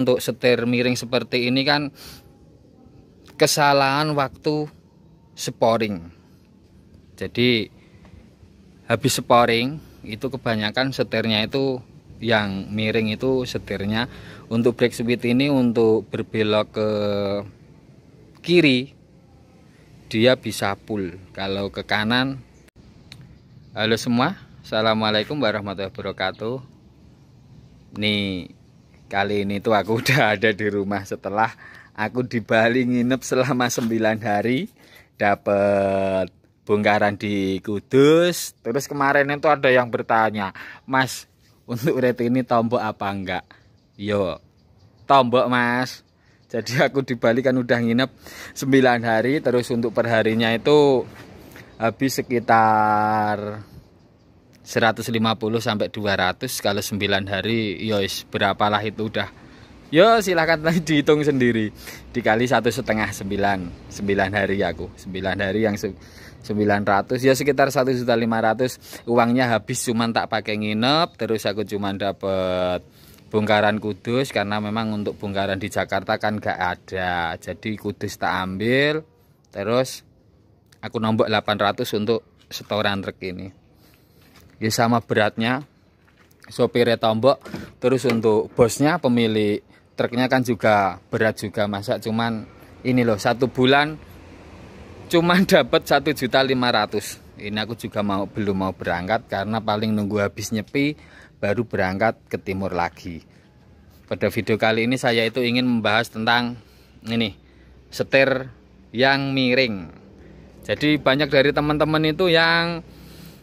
untuk setir miring seperti ini kan kesalahan waktu sporing jadi habis sporing itu kebanyakan setirnya itu yang miring itu setirnya untuk brake speed ini untuk berbelok ke kiri dia bisa pull kalau ke kanan halo semua assalamualaikum warahmatullahi wabarakatuh nih Kali ini tuh aku udah ada di rumah setelah aku di Bali nginep selama 9 hari dapet bongkaran di Kudus. Terus kemarin itu ada yang bertanya, "Mas, untuk rate ini tombok apa enggak?" Yo, tombok Mas. Jadi aku di Bali kan udah nginep 9 hari terus untuk perharinya itu habis sekitar 150 sampai 200 kalau 9 hari yois ya berapalah itu udah yo ya, silahkan dihitung sendiri dikali satu setengah 9 9 hari aku 9 hari yang 900 ya sekitar 1.500 uangnya habis cuman tak pakai nginep terus aku cuman dapet bongkaran kudus karena memang untuk bongkaran di Jakarta kan gak ada jadi kudus tak ambil terus aku nombok 800 untuk setoran truk ini ya sama beratnya sopirnya tombok terus untuk bosnya pemilik truknya kan juga berat juga masa cuman ini loh satu bulan cuman dapat satu juta lima ratus ini aku juga mau belum mau berangkat karena paling nunggu habis nyepi baru berangkat ke timur lagi pada video kali ini saya itu ingin membahas tentang ini setir yang miring jadi banyak dari teman-teman itu yang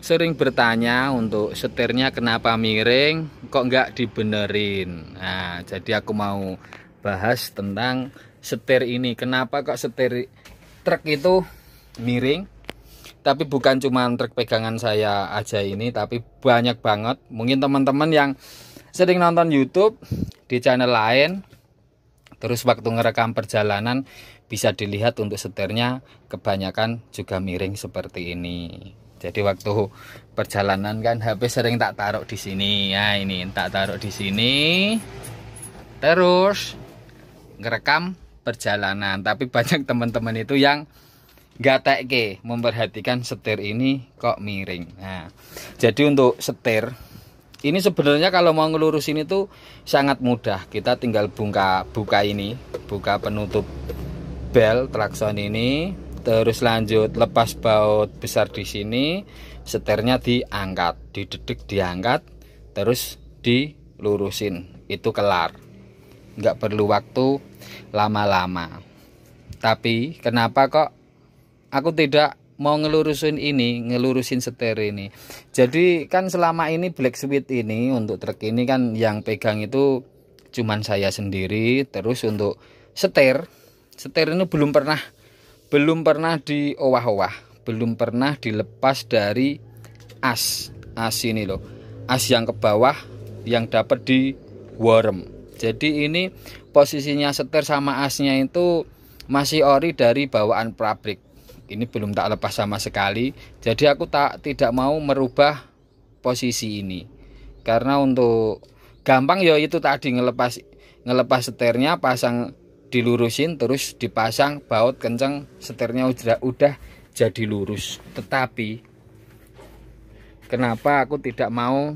sering bertanya untuk setirnya kenapa miring kok nggak dibenerin nah jadi aku mau bahas tentang setir ini kenapa kok setir truk itu miring tapi bukan cuma truk pegangan saya aja ini tapi banyak banget mungkin teman-teman yang sering nonton YouTube di channel lain terus waktu ngerekam perjalanan bisa dilihat untuk setirnya kebanyakan juga miring seperti ini jadi waktu perjalanan kan HP sering tak taruh di sini ya ini tak taruh di sini terus ngerekam perjalanan tapi banyak teman-teman itu yang gak ke memperhatikan setir ini kok miring nah jadi untuk setir ini sebenarnya kalau mau ngelurusin itu sangat mudah kita tinggal buka buka ini buka penutup bel trakson ini terus lanjut lepas baut besar di sini setirnya diangkat didedek diangkat terus dilurusin itu kelar nggak perlu waktu lama-lama tapi kenapa kok aku tidak mau ngelurusin ini, ngelurusin setir ini. Jadi kan selama ini Black Sweet ini untuk truk ini kan yang pegang itu cuman saya sendiri. Terus untuk setir, setir ini belum pernah belum pernah diowah-owah, belum pernah dilepas dari as. As ini loh. As yang ke bawah yang dapat di worm. Jadi ini posisinya setir sama asnya itu masih ori dari bawaan pabrik. Ini belum tak lepas sama sekali. Jadi aku tak tidak mau merubah posisi ini. Karena untuk gampang ya itu tadi ngelepas ngelepas setirnya pasang dilurusin terus dipasang baut kenceng setirnya udah, udah jadi lurus tetapi kenapa aku tidak mau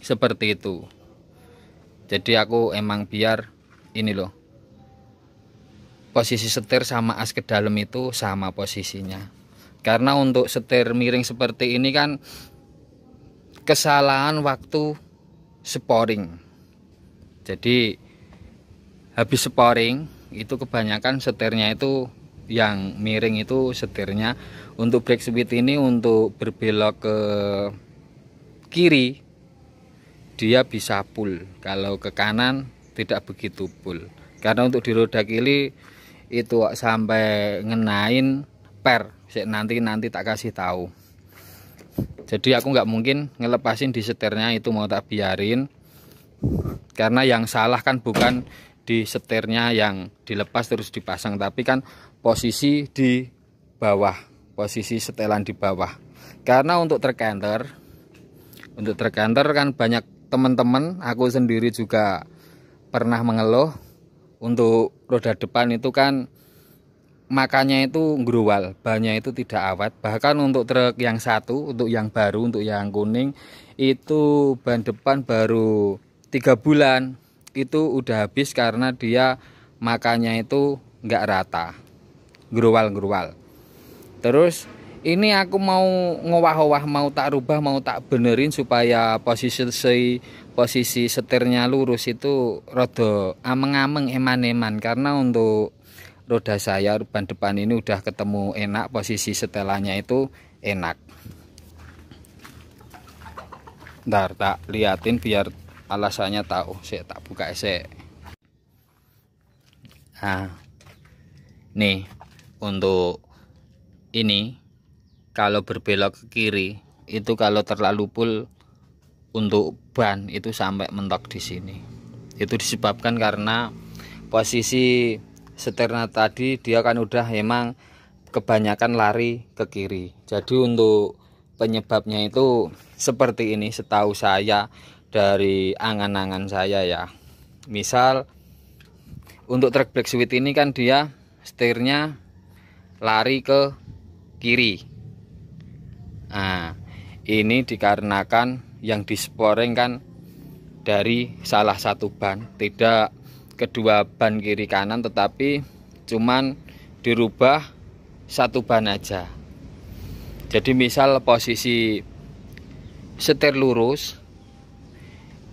seperti itu jadi aku emang biar ini loh posisi setir sama as ke dalam itu sama posisinya karena untuk setir miring seperti ini kan kesalahan waktu sporing jadi habis sporing itu kebanyakan setirnya itu yang miring itu setirnya untuk brake speed ini untuk berbelok ke kiri dia bisa pull kalau ke kanan tidak begitu pull karena untuk di roda kiri itu sampai ngenain per nanti nanti tak kasih tahu jadi aku nggak mungkin ngelepasin di setirnya itu mau tak biarin karena yang salah kan bukan di setirnya yang dilepas terus dipasang tapi kan posisi di bawah posisi setelan di bawah karena untuk terkenter untuk terkenter kan banyak teman-teman aku sendiri juga pernah mengeluh untuk roda depan itu kan makanya itu ngerual bannya itu tidak awet bahkan untuk truk yang satu untuk yang baru untuk yang kuning itu ban depan baru tiga bulan itu udah habis karena dia makannya itu nggak rata gerual-gerual. terus ini aku mau ngowah-owah mau tak rubah mau tak benerin supaya posisi posisi setirnya lurus itu rodo ameng-ameng eman-eman karena untuk roda saya ban depan ini udah ketemu enak posisi setelannya itu enak ntar tak liatin biar alasannya tahu saya tak buka saya. nah nih untuk ini kalau berbelok ke kiri itu kalau terlalu pul untuk ban itu sampai mentok di sini itu disebabkan karena posisi setirnya tadi dia kan udah emang kebanyakan lari ke kiri jadi untuk penyebabnya itu seperti ini setahu saya dari angan-angan saya ya misal untuk truk black sweet ini kan dia setirnya lari ke kiri nah ini dikarenakan yang disporing kan dari salah satu ban tidak kedua ban kiri kanan tetapi cuman dirubah satu ban aja jadi misal posisi setir lurus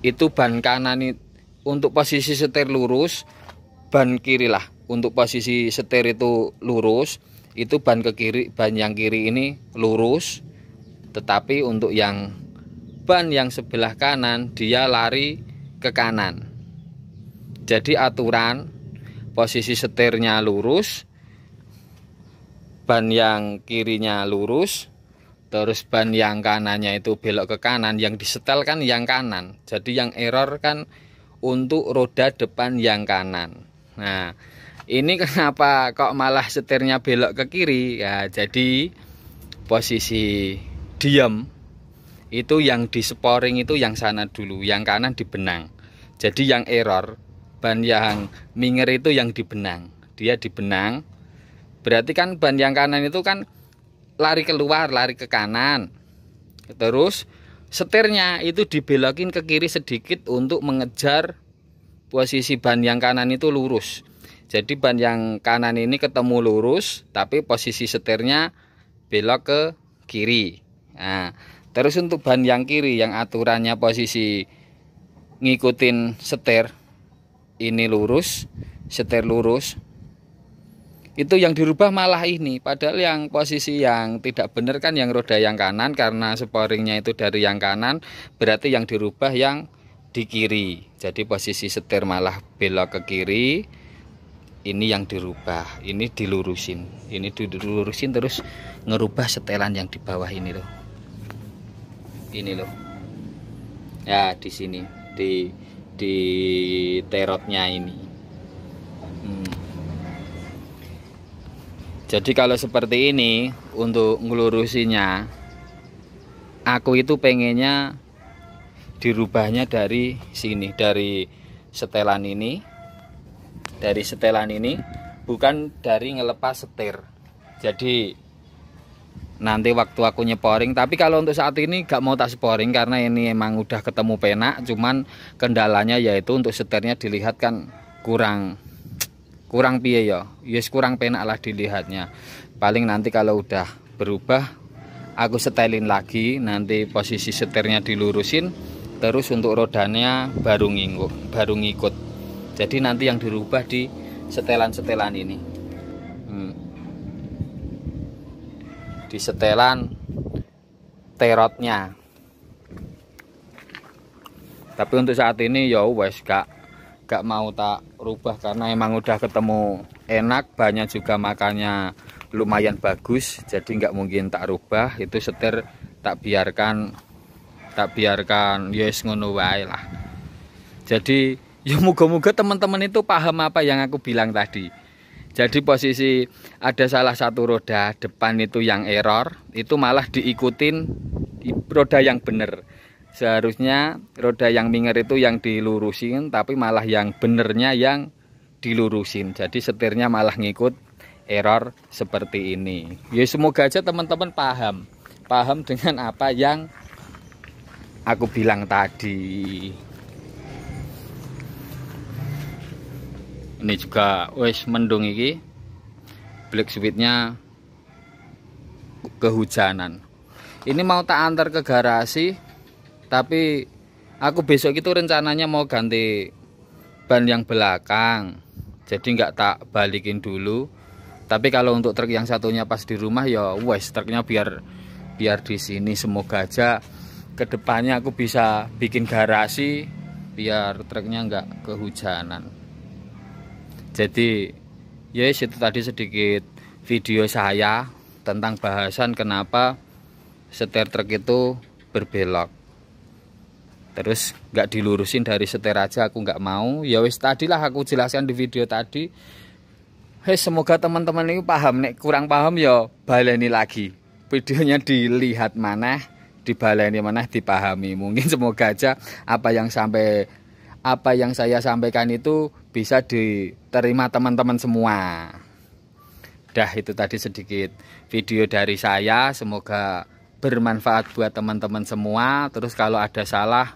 itu ban kanan untuk posisi setir lurus ban kiri lah untuk posisi setir itu lurus itu ban ke kiri ban yang kiri ini lurus tetapi untuk yang ban yang sebelah kanan dia lari ke kanan jadi aturan posisi setirnya lurus ban yang kirinya lurus terus ban yang kanannya itu belok ke kanan yang disetel kan yang kanan jadi yang error kan untuk roda depan yang kanan nah ini kenapa kok malah setirnya belok ke kiri ya jadi posisi diam itu yang di sporing itu yang sana dulu yang kanan di benang jadi yang error ban yang minger itu yang di benang dia di benang berarti kan ban yang kanan itu kan lari keluar lari ke kanan terus setirnya itu dibelokin ke kiri sedikit untuk mengejar posisi ban yang kanan itu lurus jadi ban yang kanan ini ketemu lurus tapi posisi setirnya belok ke kiri nah, terus untuk ban yang kiri yang aturannya posisi ngikutin setir ini lurus setir lurus itu yang dirubah malah ini padahal yang posisi yang tidak benar kan yang roda yang kanan karena sporingnya itu dari yang kanan berarti yang dirubah yang di kiri jadi posisi setir malah belok ke kiri ini yang dirubah ini dilurusin ini dilurusin terus ngerubah setelan yang di bawah ini loh ini loh ya di sini di di terotnya ini Jadi kalau seperti ini untuk ngelurusinya aku itu pengennya dirubahnya dari sini dari setelan ini dari setelan ini bukan dari ngelepas setir. Jadi nanti waktu aku nyeporing tapi kalau untuk saat ini gak mau tak sporing karena ini emang udah ketemu penak cuman kendalanya yaitu untuk setirnya dilihat kan kurang kurang piye ya yes kurang penak lah dilihatnya paling nanti kalau udah berubah aku setelin lagi nanti posisi setirnya dilurusin terus untuk rodanya baru ngikut baru ngikut jadi nanti yang dirubah di setelan-setelan ini hmm. di setelan terotnya tapi untuk saat ini ya wes gak gak mau tak rubah karena emang udah ketemu enak banyak juga makannya lumayan bagus jadi nggak mungkin tak rubah itu setir tak biarkan tak biarkan yes ya ngono wae lah jadi ya moga-moga teman-teman itu paham apa yang aku bilang tadi jadi posisi ada salah satu roda depan itu yang error itu malah diikutin di roda yang bener seharusnya roda yang minger itu yang dilurusin tapi malah yang benernya yang dilurusin jadi setirnya malah ngikut error seperti ini ya semoga aja teman-teman paham paham dengan apa yang aku bilang tadi ini juga wes mendung ini, black sweetnya kehujanan ini mau tak antar ke garasi tapi aku besok itu rencananya mau ganti ban yang belakang jadi nggak tak balikin dulu tapi kalau untuk truk yang satunya pas di rumah ya wes truknya biar biar di sini semoga aja kedepannya aku bisa bikin garasi biar truknya nggak kehujanan jadi yes ya itu tadi sedikit video saya tentang bahasan kenapa setir truk itu berbelok terus nggak dilurusin dari setir aja aku nggak mau ya wis tadilah aku jelaskan di video tadi Hei semoga teman-teman ini paham nek kurang paham ya baleni lagi videonya dilihat mana dibaleni mana dipahami mungkin semoga aja apa yang sampai apa yang saya sampaikan itu bisa diterima teman-teman semua dah itu tadi sedikit video dari saya semoga bermanfaat buat teman-teman semua terus kalau ada salah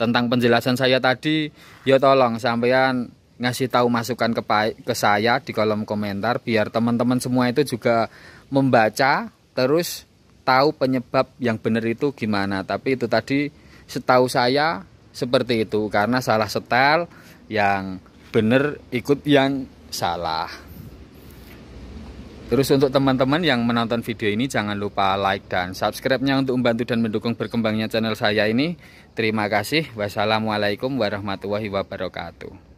tentang penjelasan saya tadi ya tolong sampean ngasih tahu masukan ke ke saya di kolom komentar biar teman-teman semua itu juga membaca terus tahu penyebab yang benar itu gimana tapi itu tadi setahu saya seperti itu karena salah setel yang benar ikut yang salah Terus untuk teman-teman yang menonton video ini jangan lupa like dan subscribe-nya untuk membantu dan mendukung berkembangnya channel saya ini. Terima kasih. Wassalamualaikum warahmatullahi wabarakatuh.